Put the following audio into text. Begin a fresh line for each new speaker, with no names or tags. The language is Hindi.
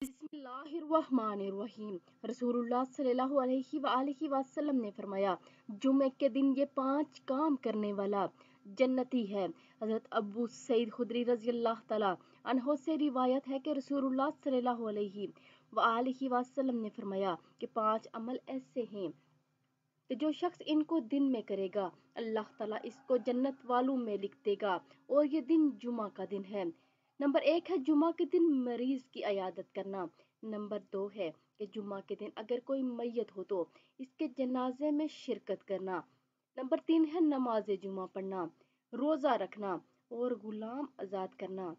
वसल्लम ने फरमाया जुमे के दिन ये पांच काम करने वाला जन्नती है हज़रत अबू सईद खुदरी रजी अल्लाह से रिवायत है कि वसल्लम ने फरमाया कि पांच अमल ऐसे हैं जो शख्स इनको दिन में करेगा अल्लाह ताला इसको जन्नत वालों में लिख देगा और ये दिन जुमा का दिन है नंबर एक है जुमा के दिन मरीज की अयादत करना नंबर दो है कि जुमा के दिन अगर कोई मैत हो तो इसके जनाजे में शिरकत करना नंबर तीन है नमाज जुमा पढ़ना रोज़ा रखना और गुलाम आज़ाद करना